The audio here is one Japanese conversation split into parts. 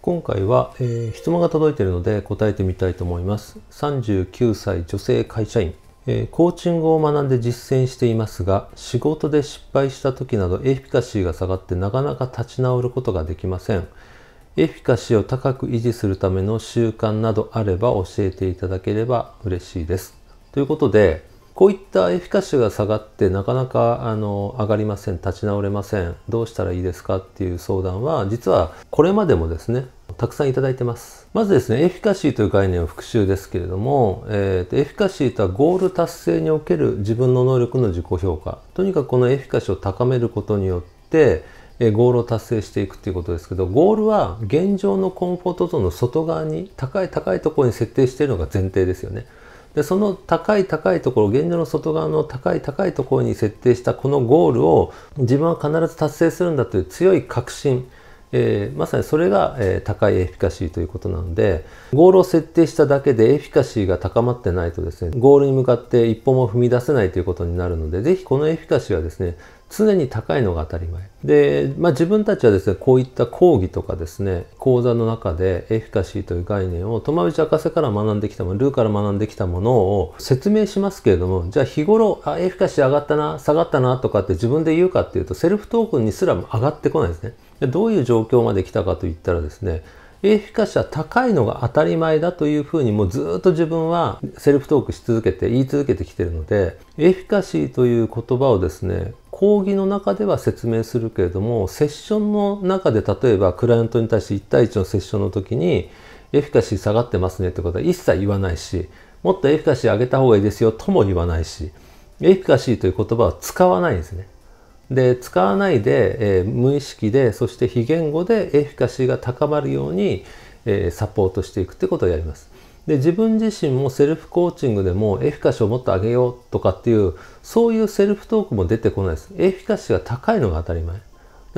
今回は、えー、質問が届いているので答えてみたいと思います。39歳女性会社員、えー、コーチングを学んで実践していますが、仕事で失敗した時などエフィカシーが下がってなかなか立ち直ることができません。エフィカシーを高く維持するための習慣などあれば教えていただければ嬉しいです。ということで、こういったエフィカシーが下がってなかなかあの上がりません立ち直れませんどうしたらいいですかっていう相談は実はこれまでもですねたくさんいただいてますまずですねエフィカシーという概念を復習ですけれども、えーと、エフィカシーとはゴール達成における自分の能力の自己評価とにかくこのエフィカシーを高めることによってえゴールを達成していくっていうことですけどゴールは現状のコンフォートゾーンの外側に高い高いところに設定しているのが前提ですよね。でその高い高いところ現状の外側の高い高いところに設定したこのゴールを自分は必ず達成するんだという強い確信、えー、まさにそれが、えー、高いエフィカシーということなのでゴールを設定しただけでエフィカシーが高まってないとですねゴールに向かって一歩も踏み出せないということになるので是非このエフィカシーはですね常に高いのが当たり前で、まあ、自分たちはですねこういった講義とかですね講座の中でエフィカシーという概念を友内博士から学んできたものルーから学んできたものを説明しますけれどもじゃあ日頃あエフィカシー上がったな下がったなとかって自分で言うかっていうとセルフトークンにすら上がってこないですねでどういう状況まで来たかといったらですねエフィカシーは高いのが当たり前だというふうにもうずっと自分はセルフトークし続けて言い続けてきてるのでエフィカシーという言葉をですね講義の中では説明するけれどもセッションの中で例えばクライアントに対して1対1のセッションの時にエフィカシー下がってますねってことは一切言わないしもっとエフィカシー上げた方がいいですよとも言わないしエフィカシーという言葉は使わないんですね。で使わないで、えー、無意識でそして非言語でエフィカシーが高まるように、えー、サポートしていくってことをやります。で自分自身もセルフコーチングでもエフィカシーをもっと上げようとかっていうそういうセルフトークも出てこないですエフィカシーが高いのが当たり前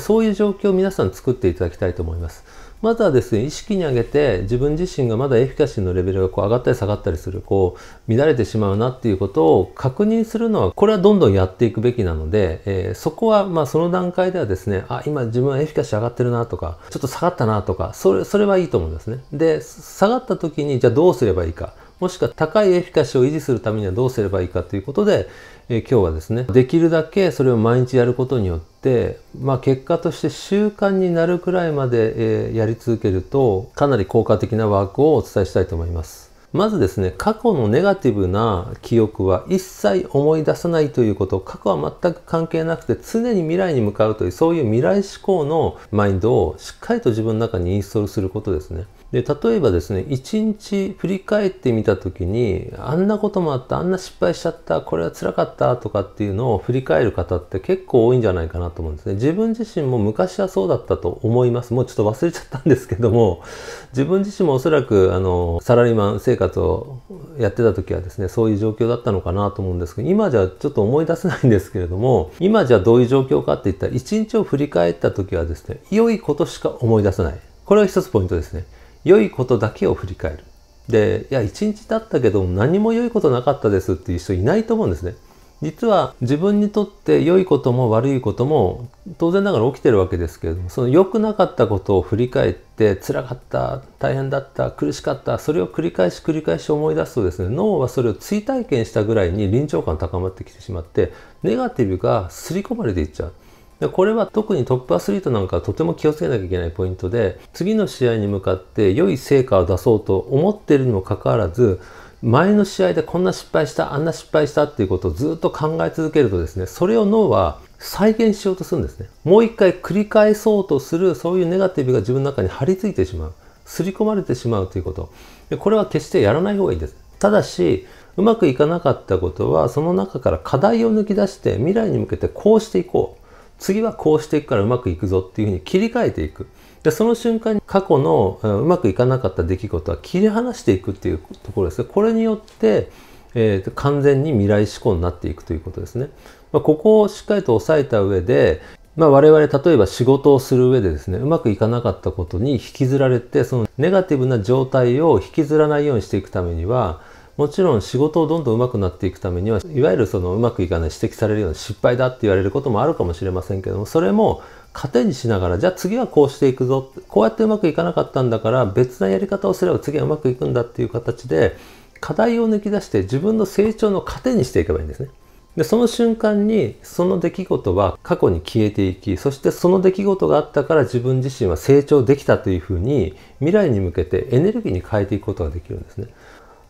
そういう状況を皆さん作っていただきたいと思います。まずはですね、意識に上げて自分自身がまだエフィカシーのレベルがこう上がったり下がったりする、こう乱れてしまうなっていうことを確認するのは、これはどんどんやっていくべきなので、えー、そこは、まあその段階ではですね、あ、今自分はエフィカシー上がってるなとか、ちょっと下がったなとか、それ、それはいいと思うんですね。で、下がった時にじゃあどうすればいいか。もしくは高いエフィカシーを維持するためにはどうすればいいかということで、えー、今日はですねできるだけそれを毎日やることによって、まあ、結果として習慣になるくらいまで、えー、やり続けるとかなり効果的なワークをお伝えしたいと思います。まずですね、過去のネガティブな記憶は一切思い出さないということ、過去は全く関係なくて常に未来に向かうという、そういう未来思考のマインドをしっかりと自分の中にインストールすることですね。で例えばですね一日振り返ってみた時にあんなこともあったあんな失敗しちゃったこれはつらかったとかっていうのを振り返る方って結構多いんじゃないかなと思うんですね自分自身も昔はそうだったと思いますもうちょっと忘れちゃったんですけども自分自身もおそらくあのサラリーマン生活をやってた時はですねそういう状況だったのかなと思うんですけど今じゃちょっと思い出せないんですけれども今じゃどういう状況かっていったら一日を振り返った時はですね良いことしか思い出せないこれが一つポイントですね。良いことだけを振り返る。で、いや、一日経ったけど何も良いことなかったですっていう人いないと思うんですね。実は自分にとって良いことも悪いことも当然ながら起きてるわけですけれどもその良くなかったことを振り返って辛かった大変だった苦しかったそれを繰り返し繰り返し思い出すとですね脳はそれを追体験したぐらいに臨場感高まってきてしまってネガティブが刷り込まれていっちゃうでこれは特にトップアスリートなんかとても気をつけなきゃいけないポイントで次の試合に向かって良い成果を出そうと思ってるにもかかわらず前の試合でこんな失敗したあんな失敗したっていうことをずっと考え続けるとですねそれを脳は再現しようとするんですねもう一回繰り返そうとするそういうネガティブが自分の中に張り付いてしまう刷り込まれてしまうということでこれは決してやらない方がいいですただしうまくいかなかったことはその中から課題を抜き出して未来に向けてこうしていこう次はこうしていくからうまくいくぞっていうふうに切り替えていく。でその瞬間に過去のうまくいかなかった出来事は切り離していくっていうところですこれによって、えー、完全に未来志向になっていくということですね。まあ、ここをしっかりと押さえた上で、まあ、我々例えば仕事をする上でですねうまくいかなかったことに引きずられてそのネガティブな状態を引きずらないようにしていくためにはもちろん仕事をどんどん上手くなっていくためにはいわゆるそのうまくいかない指摘されるような失敗だって言われることもあるかもしれませんけどもそれも糧にしながらじゃあ次はこうしていくぞこうやってうまくいかなかったんだから別なやり方をすれば次はうまくいくんだっていう形で課題を抜き出して自分の成長の糧にしていけばいいんですね。でその瞬間にその出来事は過去に消えていきそしてその出来事があったから自分自身は成長できたというふうに未来に向けてエネルギーに変えていくことができるんですね。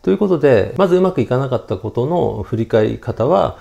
ということで、まずうまくいかなかったことの振り返り方は、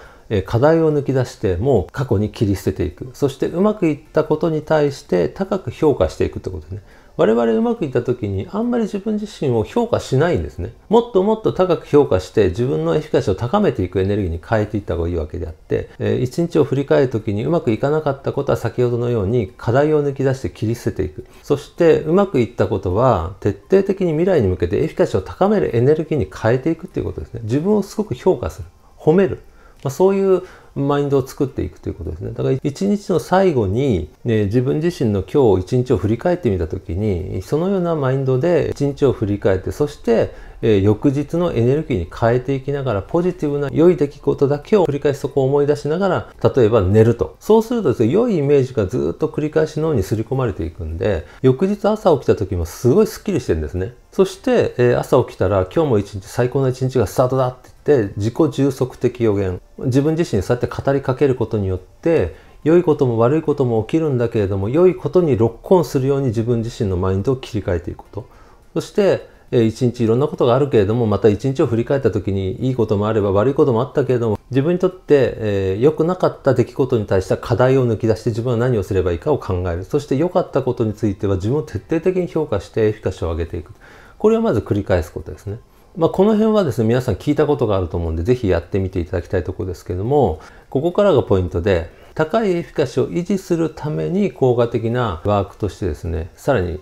課題を抜き出してもう過去に切り捨てていくそしてうまくいったことに対して高く評価していくってことですね我々うまくいった時にあんまり自分自身を評価しないんですねもっともっと高く評価して自分のエフィカシーを高めていくエネルギーに変えていった方がいいわけであって一、えー、日を振り返る時にうまくいかなかったことは先ほどのように課題を抜き出して切り捨てていくそしてうまくいったことは徹底的に未来に向けてエフィカシーを高めるエネルギーに変えていくっていうことですね自分をすごく評価する褒めるまあ、そういうマインドを作っていくということですね。だから一日の最後に、ね、自分自身の今日一日を振り返ってみた時にそのようなマインドで一日を振り返ってそして、えー、翌日のエネルギーに変えていきながらポジティブな良い出来事だけを繰り返しそこを思い出しながら例えば寝るとそうするとです、ね、良いイメージがずっと繰り返し脳にすり込まれていくんで翌日朝起きた時もすごいスッキリしてるんですね。そして、えー、朝起きたら今日も一日最高の一日がスタートだって言って自己充足的予言自分自身にそうやって語りかけることによって良いことも悪いことも起きるんだけれども良いことにロックオンするように自分自身のマインドを切り替えていくことそして一日いろんなことがあるけれどもまた一日を振り返った時にいいこともあれば悪いこともあったけれども自分にとって良、えー、くなかった出来事に対して課題を抜き出して自分は何をすればいいかを考えるそして良かったことについては自分を徹底的に評価してエフィカシーを上げていくこれをまず繰り返すことですね。まあ、この辺はですね皆さん聞いたことがあると思うんでぜひやってみていただきたいところですけれどもここからがポイントで高いエフィカシーを維持するために効果的なワークとしてですねさらに、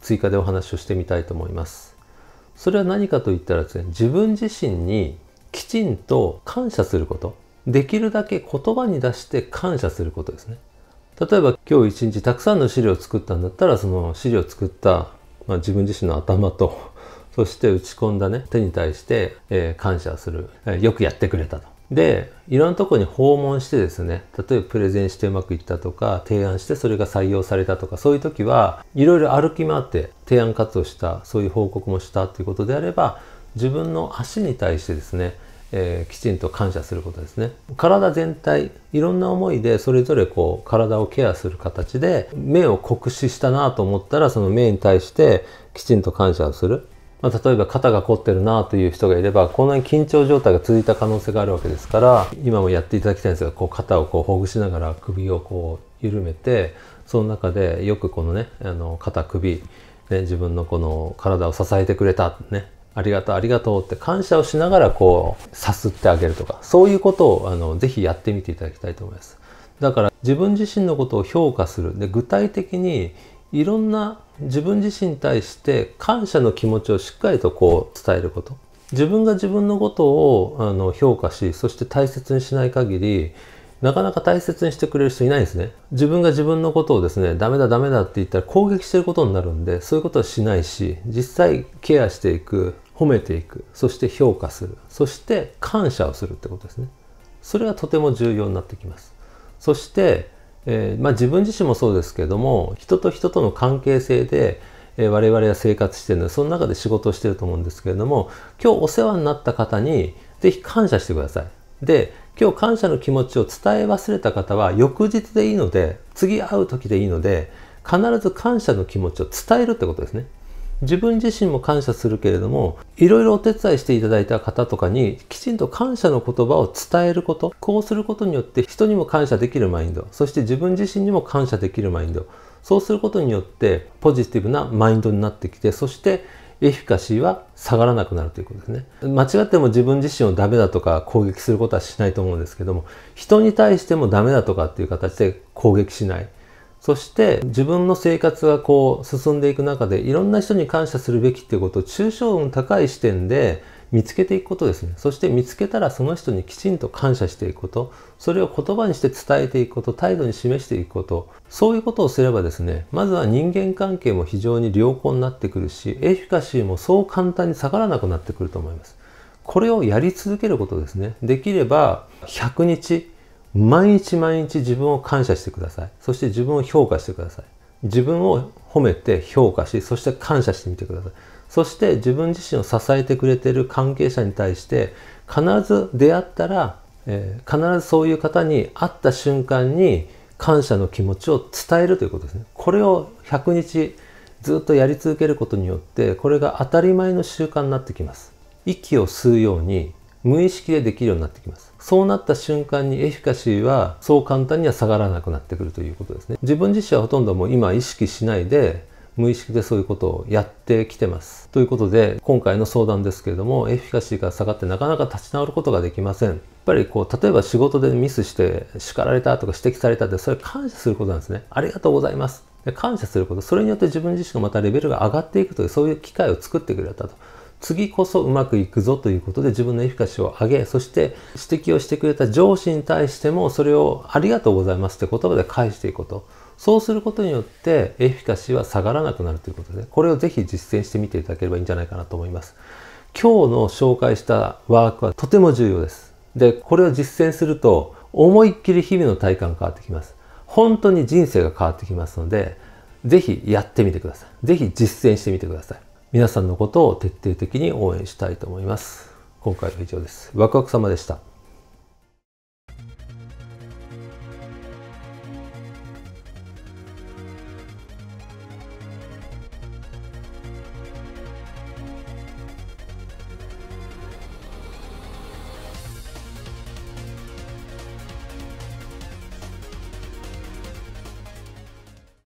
追加でお話をしてみたいと思いますそれは何かと言ったらですね自分自身にきちんと感謝することできるだけ言葉に出して感謝することですね例えば今日一日たくさんの資料を作ったんだったらその資料を作った、まあ、自分自身の頭とそして打ち込んだね、手に対して、えー、感謝する、えー、よくやってくれたと。で、いろんなとこに訪問してですね、例えばプレゼンしてうまくいったとか、提案してそれが採用されたとか、そういう時は、いろいろ歩き回って提案活動した、そういう報告もしたということであれば、自分の足に対してですね、えー、きちんと感謝することですね体全体いろんな思いでそれぞれこう体をケアする形で目を酷使したなと思ったらその目に対してきちんと感謝をするまあ、例えば肩が凝ってるなという人がいればこんなに緊張状態が続いた可能性があるわけですから今もやっていただきたいんですがこう肩をこうほぐしながら首をこう緩めてその中でよくこのねあの肩首、ね、自分のこの体を支えてくれたねありがとうありがとうって感謝をしながらこうさすってあげるとかそういうことをあのぜひやってみていただきたいと思います。だから自分自身のことを評価するで具体的にいろんな自分自身に対して感謝の気持ちをしっかりとこう伝えること自分が自分のことをあの評価しそして大切にしない限りなかなか大切にしてくれる人いないんですね自分が自分のことをですねダメだダメだって言ったら攻撃してることになるんでそういうことはしないし実際ケアしていく褒めていくそして評価するそして感謝をするってことですねそれはとても重要になってきますそしてえー、まあ、自分自身もそうですけども人と人との関係性で、えー、我々は生活してるのでその中で仕事をしてると思うんですけれども今日お世話になった方に是非感謝してください。で今日感謝の気持ちを伝え忘れた方は翌日でいいので次会う時でいいので必ず感謝の気持ちを伝えるってことですね。自分自身も感謝するけれどもいろいろお手伝いしていただいた方とかにきちんと感謝の言葉を伝えることこうすることによって人にも感謝できるマインドそして自分自身にも感謝できるマインドそうすることによってポジティブなマインドになってきてそしてエフィカシーは下がらなくなるということですね。間違っても自分自身をダメだとか攻撃することはしないと思うんですけども、人に対してもダメだとかっていう形で攻撃しない。そして自分の生活がこう進んでいく中でいろんな人に感謝するべきっていうことを抽象度の高い視点で見つけていくことですねそして見つけたらその人にきちんと感謝していくことそれを言葉にして伝えていくこと態度に示していくことそういうことをすればですねまずは人間関係も非常に良好になってくるしエフィカシーもそう簡単に下がらなくなってくると思いますこれをやり続けることですねできれば100日毎日毎日自分を感謝してください。そして自分を評価してください。自分を褒めて評価し、そして感謝してみてください。そして自分自身を支えてくれてる関係者に対して、必ず出会ったら、えー、必ずそういう方に会った瞬間に感謝の気持ちを伝えるということですね。これを100日ずっとやり続けることによって、これが当たり前の習慣になってきます。息を吸うように無意識でできるようになってきます。そうなった瞬間にエフィカシーはそう簡単には下がらなくなってくるということですね。自分自身はほとんどもう今意識しないで無意識でそういうことをやってきてます。ということで今回の相談ですけれどもエフィカシーが下がってなかなか立ち直ることができません。やっぱりこう例えば仕事でミスして叱られたとか指摘されたってそれ感謝することなんですね。ありがとうございます。感謝することそれによって自分自身がまたレベルが上がっていくというそういう機会を作ってくれたと。次こそうまくいくぞということで自分のエフィカシーを上げ、そして指摘をしてくれた上司に対してもそれをありがとうございますって言葉で返していくこと。そうすることによってエフィカシーは下がらなくなるということで、これをぜひ実践してみていただければいいんじゃないかなと思います。今日の紹介したワークはとても重要です。で、これを実践すると思いっきり日々の体感が変わってきます。本当に人生が変わってきますので、ぜひやってみてください。ぜひ実践してみてください。皆さんのことを徹底的に応援したいと思います。今回は以上です。ワクワク様でした。